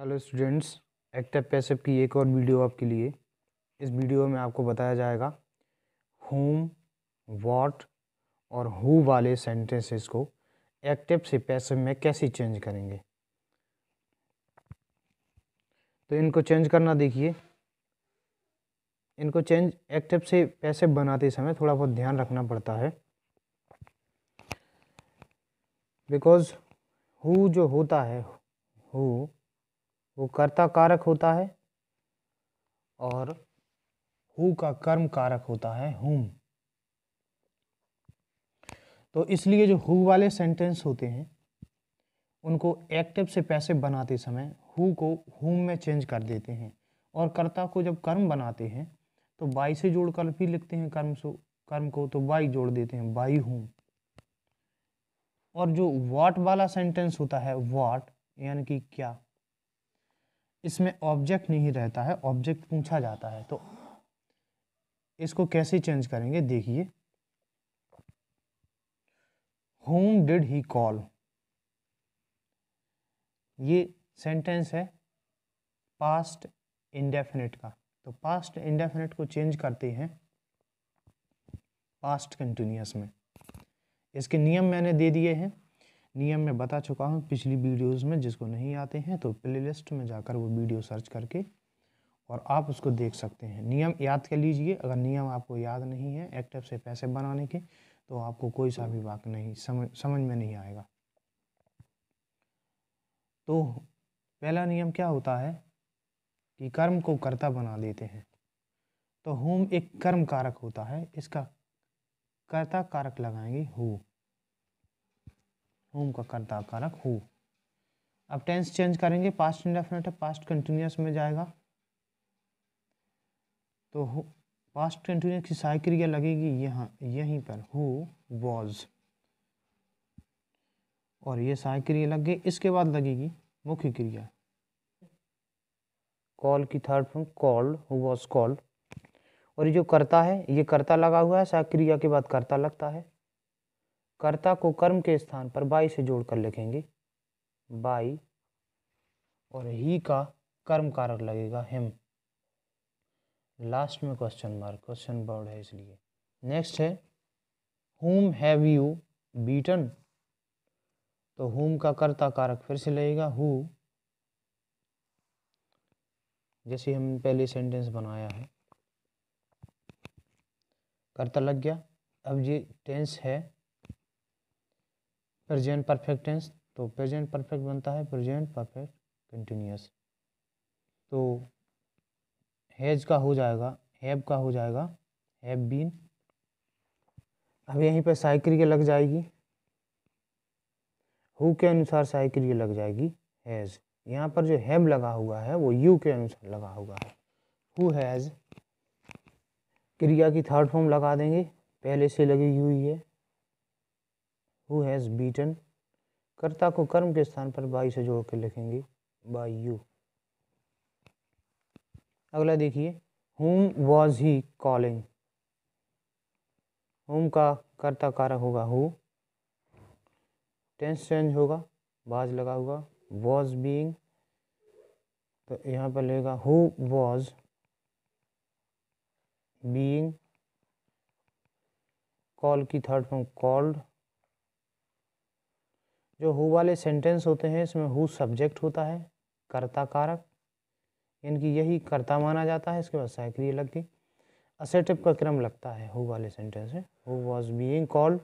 hello students active passive की एक और वीडियो आपके लिए इस वीडियो में आपको बताया जाएगा होम वॉट और हु वाले सेंटेंसेस को एक्टिव से पैसिव में कैसे चेंज करेंगे तो इनको चेंज करना देखिए इनको चेंज एक्टिव से पैसिव बनाते समय थोड़ा बहुत ध्यान रखना पड़ता है बिकॉज हु जो होता है हु वो कर्ता कारक होता है और हु का कर्म कारक होता है हुम तो इसलिए जो हु वाले सेंटेंस होते हैं उनको एक्टिव से पैसे बनाते समय हु को हुम में चेंज कर देते हैं और कर्ता को जब कर्म बनाते हैं तो बाई से जोड़कर भी लिखते हैं कर्म सो कर्म को तो बाई जोड़ देते हैं बाई हुम और जो वाट वाला सेंटेंस होता है वाट यानी कि क्या इसमें ऑब्जेक्ट नहीं रहता है ऑब्जेक्ट पूछा जाता है तो इसको कैसे चेंज करेंगे देखिए होम डिड ही कॉल ये सेंटेंस है पास्ट इंडेफिनेट का तो पास्ट इंडेफिनेट को चेंज करते हैं पास्ट कंटिन्यूस में इसके नियम मैंने दे दिए हैं नियम मैं बता चुका हूँ पिछली वीडियोस में जिसको नहीं आते हैं तो प्लेलिस्ट में जाकर वो वीडियो सर्च करके और आप उसको देख सकते हैं नियम याद कर लीजिए अगर नियम आपको याद नहीं है एक्टिव से पैसे बनाने के तो आपको कोई सा भी वाक नहीं समझ समझ में नहीं आएगा तो पहला नियम क्या होता है कि कर्म को कर्ता बना देते हैं तो होम एक कर्म कारक होता है इसका कर्ता कारक लगाएंगे हो होम का कर्ता कारक हु अब टेंस चेंज करेंगे पास्ट इंडेफिनेट है पास्ट कंटिन्यूस में जाएगा तो पास्ट कंटिन्यूस की सहायक क्रिया लगेगी यहाँ यहीं पर हु वॉज और ये सहायक क्रिया लग गई इसके बाद लगेगी मुख्य क्रिया कॉल की third form called who was called और ये जो करता है ये कर्ता लगा हुआ है सहायक क्रिया के बाद करता लगता है कर्ता को कर्म के स्थान पर बाई से जोड़कर लिखेंगे बाई और ही का कर्म कारक लगेगा हिम लास्ट में क्वेश्चन मार्क क्वेश्चन बोर्ड है इसलिए नेक्स्ट है हुम हैव यू बीटन तो हुम का कर्ता कारक फिर से लगेगा हु जैसे हम पहले सेंटेंस बनाया है कर्ता लग गया अब ये टेंस है प्रेजेंट परफेक्ट टेंस तो प्रेजेंट परफेक्ट बनता है प्रेजेंट परफेक्ट कंटिन्यूस तो हैज का हो जाएगा हैव का हो जाएगा हैव बीन अब यहीं पर साई क्रिया लग जाएगी हु के अनुसार साइक्रिया लग जाएगी हैज़ यहाँ पर जो हैव लगा हुआ है वो यू के अनुसार लगा हुआ है हु हैज़ क्रिया की थर्ड फॉर्म लगा देंगे पहले से लगी हुई है हु हैज़ बीटन कर्ता को कर्म के स्थान पर बाई से जोड़ के लिखेंगे बाई यू अगला देखिए whom was he calling whom का कर्ता कारक होगा हु टेंस चेंज होगा बाज लगा हुआ वॉज बीइंग तो यहाँ पर लेगा हु वॉज बीइंग कॉल की थर्ड फॉर्म कॉल्ड जो हु वाले सेंटेंस होते हैं इसमें हु सब्जेक्ट होता है कर्ता कारक यानी कि यही कर्ता माना जाता है इसके बाद लग लगती असेटिव का क्रम लगता है हु वाले सेंटेंस में हु वॉज बीइंग कॉल्ड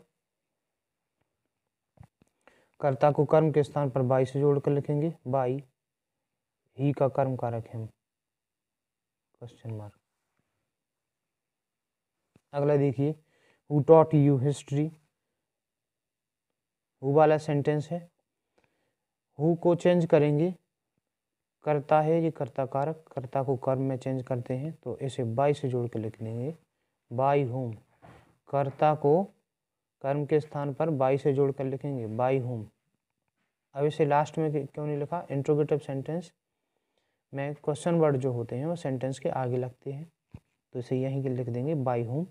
कर्ता को कर्म के स्थान पर बाई से जोड़ कर लिखेंगे बाई ही का कर्म कारक है क्वेश्चन मार्क अगला देखिए who taught you history who वाला सेंटेंस है हु को चेंज करेंगे करता है ये कर्ता कारक कर्ता को कर्म में चेंज करते हैं तो इसे बाई से जोड़ के लिख लेंगे बाई होम कर्ता को कर्म के स्थान पर बाई से जोड़ कर लिखेंगे बाई होम अब इसे लास्ट में क्यों नहीं लिखा इंट्रोगेटिव सेंटेंस में क्वेश्चन वर्ड जो होते हैं वो सेंटेंस के आगे लगते हैं तो इसे यहीं के लिख देंगे बाई होम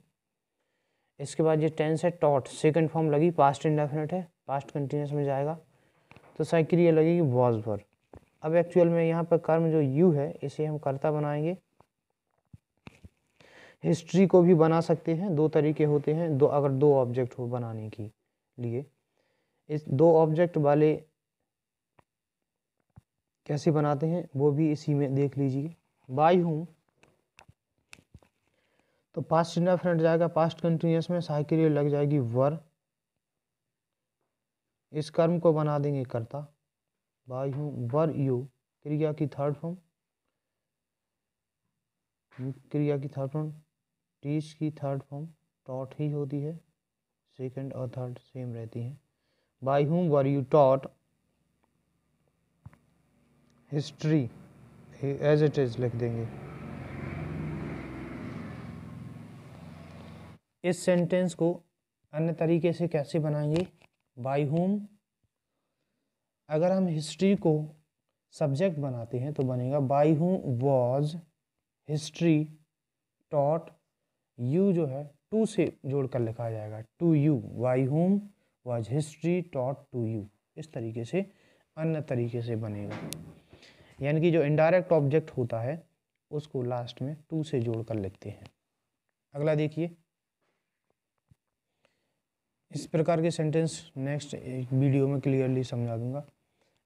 इसके बाद ये टेंस है टॉट सेकेंड फॉर्म लगी पास्ट इंडेफिनेट है पास्ट कंटिन्यूस में जाएगा तो साइक्रिया लगेगी वॉज पर अब एक्चुअल में यहाँ पर कर्म जो यू है इसे हम कर्ता बनाएंगे हिस्ट्री को भी बना सकते हैं दो तरीके होते हैं दो अगर दो ऑब्जेक्ट हो बनाने के लिए इस दो ऑब्जेक्ट वाले कैसे बनाते हैं वो भी इसी में देख लीजिए बाई हूँ तो पास्ट इंडा फ्रंट जाएगा पास्ट कंटिन्यूस में साइकिल लग जाएगी वर इस कर्म को बना देंगे कर्ता बाई हूँ वर यू क्रिया की थर्ड फॉर्म क्रिया की थर्ड फॉर्म टीच की थर्ड फॉर्म टॉट ही होती है सेकंड और थर्ड सेम रहती है by whom were you taught history as it is लिख देंगे इस सेंटेंस को अन्य तरीके से कैसे बनाएंगे बाई होम अगर हम हिस्ट्री को सब्जेक्ट बनाते हैं तो बनेगा by whom was history taught you जो है टू से जोड़कर लिखा जाएगा to you by whom was history taught to you इस तरीके से अन्य तरीके से बनेगा यानी कि जो इनडायरेक्ट ऑब्जेक्ट होता है उसको लास्ट में टू से जोड़कर लिखते हैं अगला देखिए इस प्रकार के सेंटेंस नेक्स्ट एक वीडियो में क्लियरली समझा दूंगा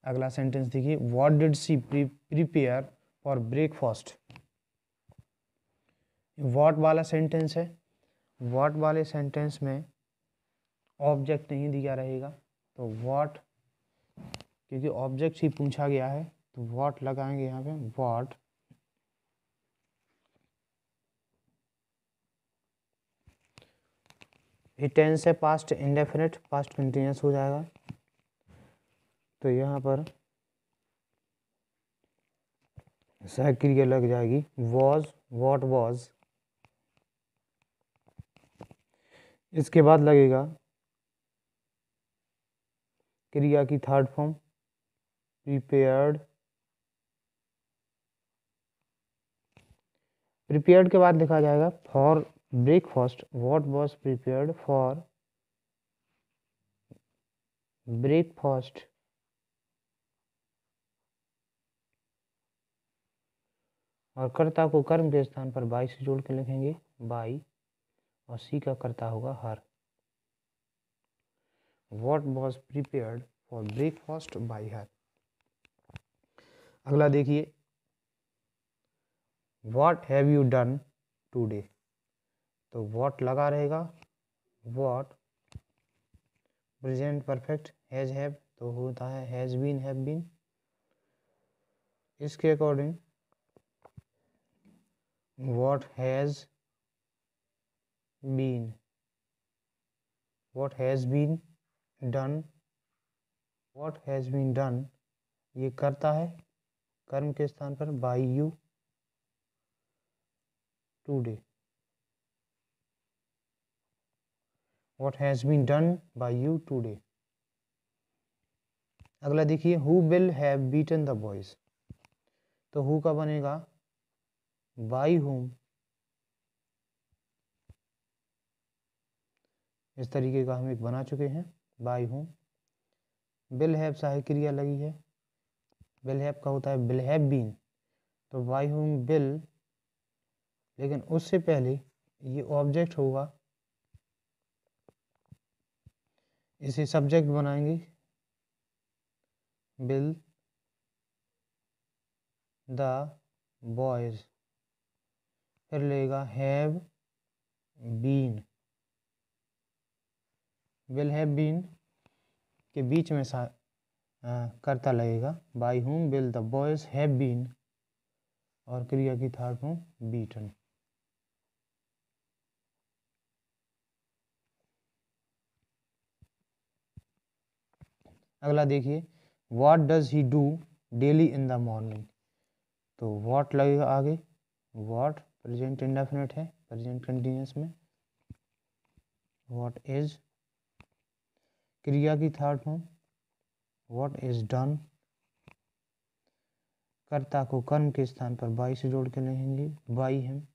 अगला सेंटेंस देखिए what did she prepare for breakfast what वाला सेंटेंस है व्हाट वाले सेंटेंस में ऑब्जेक्ट नहीं दिया रहेगा तो व्हाट क्योंकि ऑब्जेक्ट ही पूछा गया है तो व्हाट लगाएंगे यहाँ पे व्हाट ही टेंस है पास्ट इंडेफिनिट पास्ट कंटिन्यूस हो जाएगा तो यहाँ पर सह क्रिया लग जाएगी वॉज वॉट वॉज इसके बाद लगेगा क्रिया की थर्ड फॉर्म प्रिपेयर्ड प्रिपेयर्ड के बाद लिखा जाएगा for breakfast what was prepared for breakfast और कर्ता को कर्म के स्थान पर बाई से जोड़ के लिखेंगे बाई और सी का कर्ता होगा her what was prepared for breakfast by her अगला देखिए what have you done today तो वॉट लगा रहेगा what present perfect has have तो होता है हैज़ बीन हैव बीन इसके according what has been what has been done what has been done ये करता है कर्म के स्थान पर by you today what has been done by you today अगला देखिए who will have beaten the boys तो who का बनेगा by whom इस तरीके का हम एक बना चुके हैं by whom will have सहायक क्रिया लगी है will have का होता है will have been तो by whom will लेकिन उससे पहले ये ऑब्जेक्ट होगा इसे सब्जेक्ट बनाएंगे बिल द बॉयज फिर लेगा have been will have been के बीच में सा करता लगेगा by whom will the boys have been और क्रिया की थर्ड हूँ बीटन अगला देखिए what does he do daily in the morning तो वाट लगेगा आगे वाट प्रेजेंट इंडेफिनेट है प्रजेंट कंटिन्यूस में वाट इज क्रिया की third form what is done कर्ता को कर्म के स्थान पर बाई से जोड़ के लेंगे बाई हम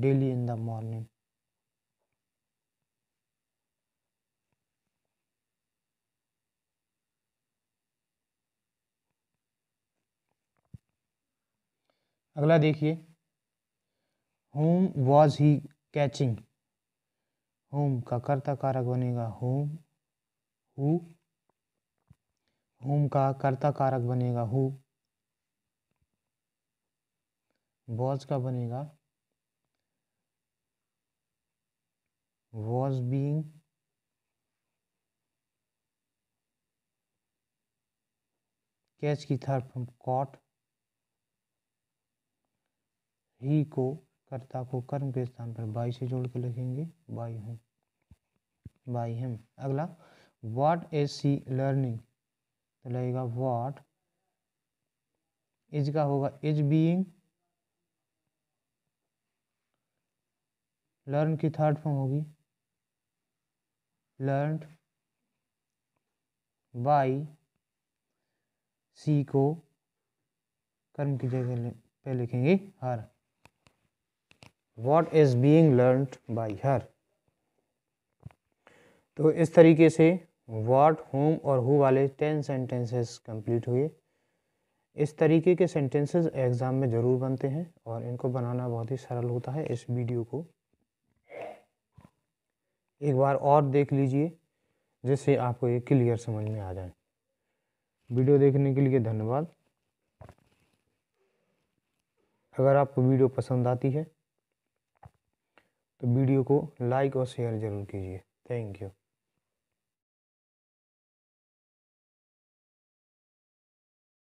डेली इन द मॉर्निंग अगला देखिए whom was he catching whom का कर्ता कारक बनेगा होम हु होम का कर्ता कारक बनेगा हु वॉज का बनेगा वॉज बींग कैच की थर्ड फॉर्म कॉट ही को कर्ता को कर्म के स्थान पर बाई से जोड़ के लिखेंगे बाई हम बाई हम अगला वाट इज सी लर्निंग तो लगेगा वाट इज का होगा इज बीइंग लर्न की थर्ड फॉर्म होगी लर्न बाई सी को कर्म की जगह पे लिखेंगे her what is being learn by her तो इस तरीके से वाट होम और हु वाले टेन सेंटेंसेस कंप्लीट हुए इस तरीके के सेंटेंसेस एग्ज़ाम में ज़रूर बनते हैं और इनको बनाना बहुत ही सरल होता है इस वीडियो को एक बार और देख लीजिए जिससे आपको ये क्लियर समझ में आ जाए वीडियो देखने के लिए धन्यवाद अगर आपको वीडियो पसंद आती है तो वीडियो को लाइक और शेयर ज़रूर कीजिए थैंक यू